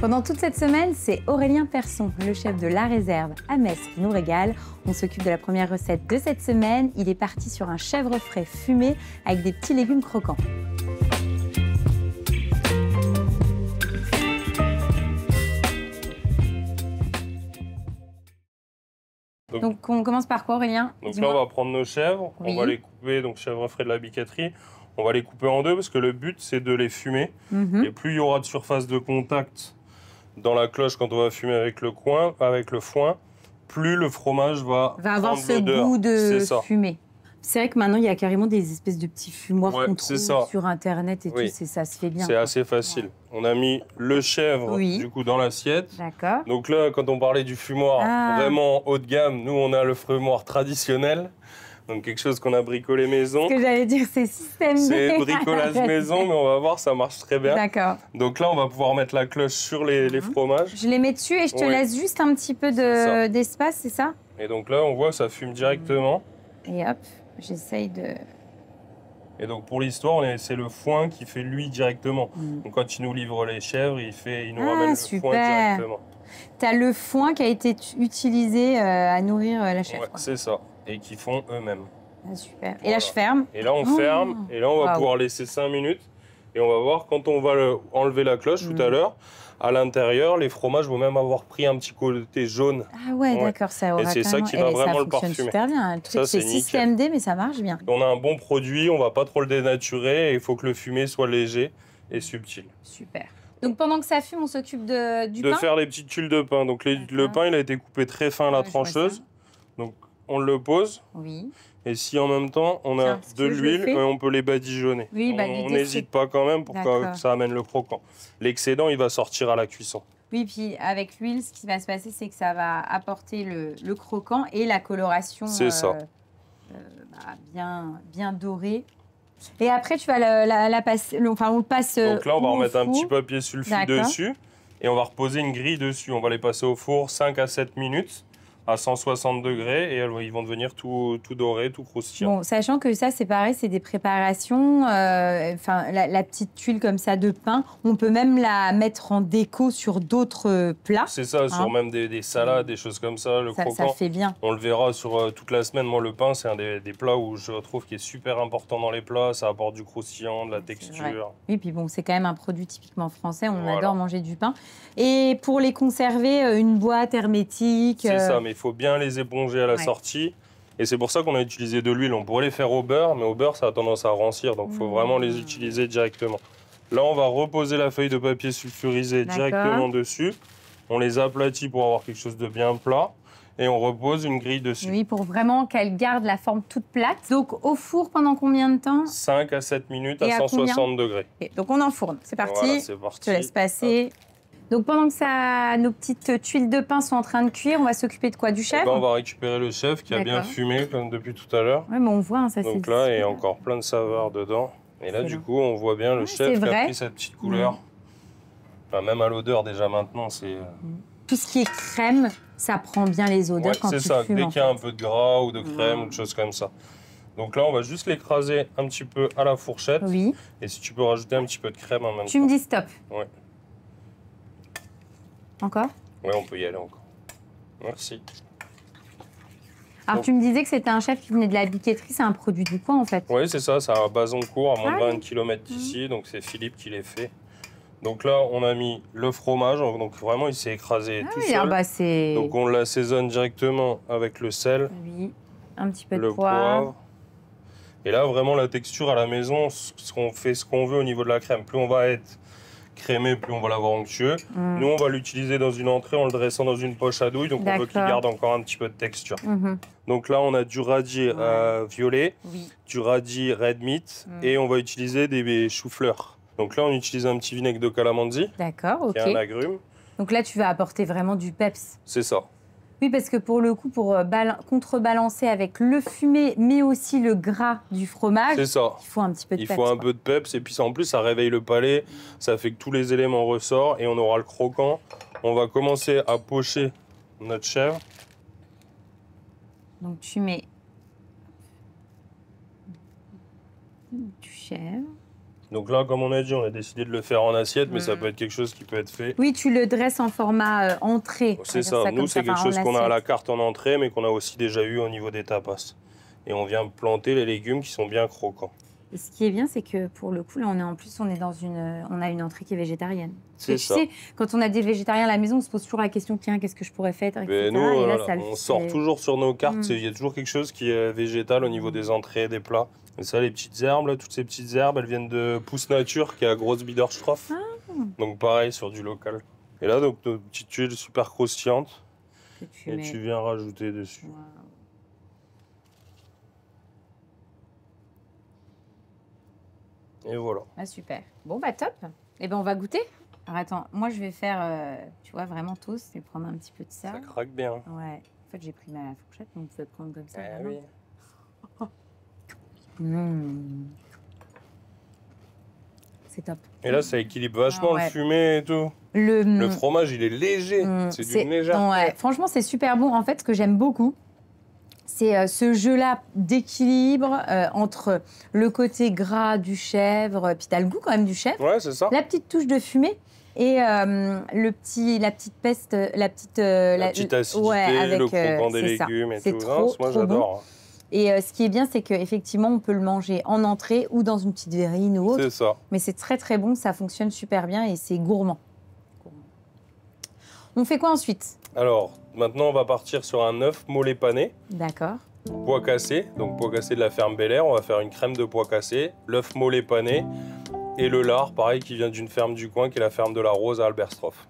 Pendant toute cette semaine, c'est Aurélien Persson, le chef de La Réserve à Metz, qui nous régale. On s'occupe de la première recette de cette semaine. Il est parti sur un chèvre frais fumé avec des petits légumes croquants. Donc, on commence par quoi Aurélien Donc là on va prendre nos chèvres, on va les couper, donc chèvre frais de la bicaterie, on va les couper en deux parce que le but c'est de les fumer. Mhm. Et plus il y aura de surface de contact dans la cloche quand on va fumer avec le, coin, avec le foin, plus le fromage va, avoir ce goût de fumée. C'est vrai que maintenant, il y a carrément des espèces de petits fumoirs qu'on sur Internet et tout, tout, ça se fait bien. C'est assez facile. On a mis le chèvre, du coup, dans l'assiette. Donc là, quand on parlait du fumoir ah. vraiment haut de gamme, nous, on a le fumoir traditionnel. Donc quelque chose qu'on a bricolé maison. Ce que j'allais dire, c'est système C'est bricolage maison, mais on va voir, ça marche très bien. D'accord. Donc là, on va pouvoir mettre la cloche sur les, mhm. fromages. Je les mets dessus et je te laisse juste un petit peu d'espace, c'est ça Et donc là, on voit, ça fume directement. Et hop, j'essaye de... Et donc pour l'histoire, c'est le foin qui fait lui directement. Mm. Donc quand il nous livre les chèvres, il, fait, il nous ah, ramène le foin directement. Tu as le foin qui a été utilisé euh, à nourrir euh, la chèvre. Ouais, c'est ça et qui font eux-mêmes. Ah, super. Et là, je ferme. Et là, on ferme. Oh. Et là, on va pouvoir laisser 5 minutes. Et on va voir quand on va enlever la cloche tout à mm. l'heure. À l'intérieur, les fromages vont même avoir pris un petit côté jaune. Ah ouais, d'accord, ça Et c'est ça qui va vraiment le parfumer. super bien. c'est 6 kmd, mais ça marche bien. On a un bon produit, on va pas trop le dénaturer. Il faut que le fumé soit léger et subtil. Super. Donc pendant que ça fume, on s'occupe du de pain De faire les petites tuiles de pain. Donc le pain, il a été coupé très fin à la trancheuse. Donc on le pose. Et si en même temps on a de l'huile, on peut les badigeonner. on n'hésite pas quand même pour que ça amène le croquant. L'excédent, il va sortir à la cuisson. Oui, puis avec l'huile, ce qui va se passer, c'est que ça va apporter le, croquant et la coloration. C'est ça. Euh, euh, bah, bien, bien dorée. Et après, tu vas la, passer. Enfin, on passe. Donc là, on va euh, remettre un petit papier sulfide dessus et on va reposer une grille dessus. On va les passer au four 5 à 7 minutes à 160 degrés et ils vont devenir tout, tout dorés, tout croustillants. Bon, sachant que ça, c'est pareil, c'est des préparations. Euh, enfin, la, petite tuile comme ça de pain, on peut même la mettre en déco sur d'autres euh, plats. C'est ça, sur hein. même des, salades, des choses comme ça. Le croquant, ça fait bien. On le verra sur euh, toute la semaine. Moi, le pain, c'est un des, plats où je trouve qu'il est super important dans les plats. Ça apporte du croustillant, de la texture. Oui, puis bon, c'est quand même un produit typiquement français. On adore manger du pain. Et pour les conserver, une boîte hermétique. C'est ça, mais il faut bien les éponger à la sortie. Et c'est pour ça qu'on a utilisé de l'huile. On pourrait les faire au beurre, mais au beurre, ça a tendance à rancir. Donc, il faut vraiment les mmh. utiliser directement. Là, on va reposer la feuille de papier sulfurisé directement dessus. On les aplatit pour avoir quelque chose de bien plat. Et on repose une grille dessus. Oui, pour vraiment qu'elle garde la forme toute plate. Donc, au four pendant combien de temps 5 à 7 minutes à 160 degrés. donc, on enfourne. C'est parti. Je te laisse passer. Donc pendant que ça, nos petites tuiles de pain sont en train de cuire, on va s'occuper de quoi Du chef eh ben, On va récupérer le chef qui a bien fumé comme depuis tout à l'heure. Oui, mais on voit, hein, ça Donc là, il y a encore plein de saveurs dedans. Et là, du coup, on voit bien le chef qui a pris sa petite couleur. Mm. même à l'odeur, déjà maintenant, c'est. Euh, mm. Tout ce qui est crème, ça prend bien les odeurs quand tu ça. Dès qu'il y a un peu de gras ou de mm. crème ou de choses comme ça. Donc là, on va juste l'écraser un petit peu à la fourchette. Oui. Et si tu peux rajouter un petit peu de crème en même temps. Tu me dis stop. Oui. Encore Ouais, on peut y aller encore. Merci. Alors, tu me disais que c'était un chef qui venait de la biquetterie. c'est un produit du coin en fait. Oui, c'est ça, c'est à court, à moins de 20 ah km mmh. d'ici, donc c'est Philippe qui l'a fait. Donc là, on a mis le fromage, donc vraiment il s'est écrasé ah tout seul. Ah bah, donc on l'assaisonne directement avec le sel. Oui, un petit peu de poivre. Et là, vraiment la texture à la maison, ce qu'on fait ce qu'on veut au niveau de la crème. Plus on va être crémé, plus on va l'avoir onctueux. Mm. Nous, on va l'utiliser dans une entrée en le dressant dans une poche à douille, donc on veut qu'il garde encore un petit peu de texture. Mm-hmm. Donc là, on a du radis euh, violet, du radis red meat, mm. et on va utiliser des, choux-fleurs. Donc là, on utilise un petit vinaigre de calamansi, D'accord, un agrume. Donc là, tu vas apporter vraiment du peps. C'est ça. Oui, parce que pour le coup, pour euh, contrebalancer avec le fumé, mais aussi le gras du fromage, il faut un petit peu de peps. Il faut un peu de peps, et puis en plus, ça réveille le palais, ça fait que tous les éléments ressortent, et on aura le croquant. On va commencer à pocher notre chèvre. Donc tu mets du chèvre. Donc là, comme on a dit, on a décidé de le faire en assiette, mais ça mm. peut être quelque chose qui peut être fait. Oui, tu le dresses en format euh, entrée. C'est ça. Nous, c'est quelque chose qu'on a à la carte en entrée, mais qu'on a aussi déjà eu au niveau des tapas. Et on vient planter les légumes qui sont bien croquants. Et ce qui est bien, c'est que pour le coup, là, on est en plus, on est dans une, euh, on a une entrée qui est végétarienne. C'est ça. quand on a des végétariens à la maison, on se pose toujours la question tiens, qu'est-ce que je pourrais faire ben, Nous, On sort toujours sur nos cartes. Mm. Il y a toujours quelque chose qui est végétal au niveau mm. des entrées, des plats. Et ça, les petites herbes, là, toutes ces petites herbes, elles viennent de Pousse Nature, qui a Grosse Biederstroff. Ah. Donc pareil, sur du local. Et là, donc, nos petites tuiles super croustillantes. et tu viens rajouter dessus. Et voilà. Ah, super. Bon, bah top. Et eh ben, on va goûter. Alors, attends, moi, je vais faire, euh, tu vois, vraiment tous. Je vais prendre un petit peu de ça. Ça craque bien. Ouais. En fait, j'ai pris ma fourchette, donc je vais prendre comme ça. Eh oui. Euh, c'est top. Et là, ça équilibre vachement ah le fumé et tout. Le, mm. fromage, il est léger. Mm. C'est du Franchement, c'est super bon. En fait, ce que j'aime beaucoup, c'est euh, ce jeu-là d'équilibre euh, entre le côté gras du chèvre, puis as le goût quand même du chèvre. Ouais, c'est ça. La petite touche de fumée. Et le petit, la petite peste, la petite, la, le des légumes et tout. Trop, moi, j'adore. Bon. Et euh, ce qui est bien, c'est qu'effectivement, on peut le manger en entrée ou dans une petite verrine ou autre. C'est ça. Mais c'est très très bon, ça fonctionne super bien et c'est gourmand. On fait quoi ensuite Alors, maintenant, on va partir sur un œuf mollet pané. D'accord. Pois cassé, donc pois cassé de la ferme Bel On va faire une crème de pois cassé, l'œuf mollet pané et le lard, pareil, qui vient d'une ferme du coin, qui est la ferme de la Rose à Alberstroff.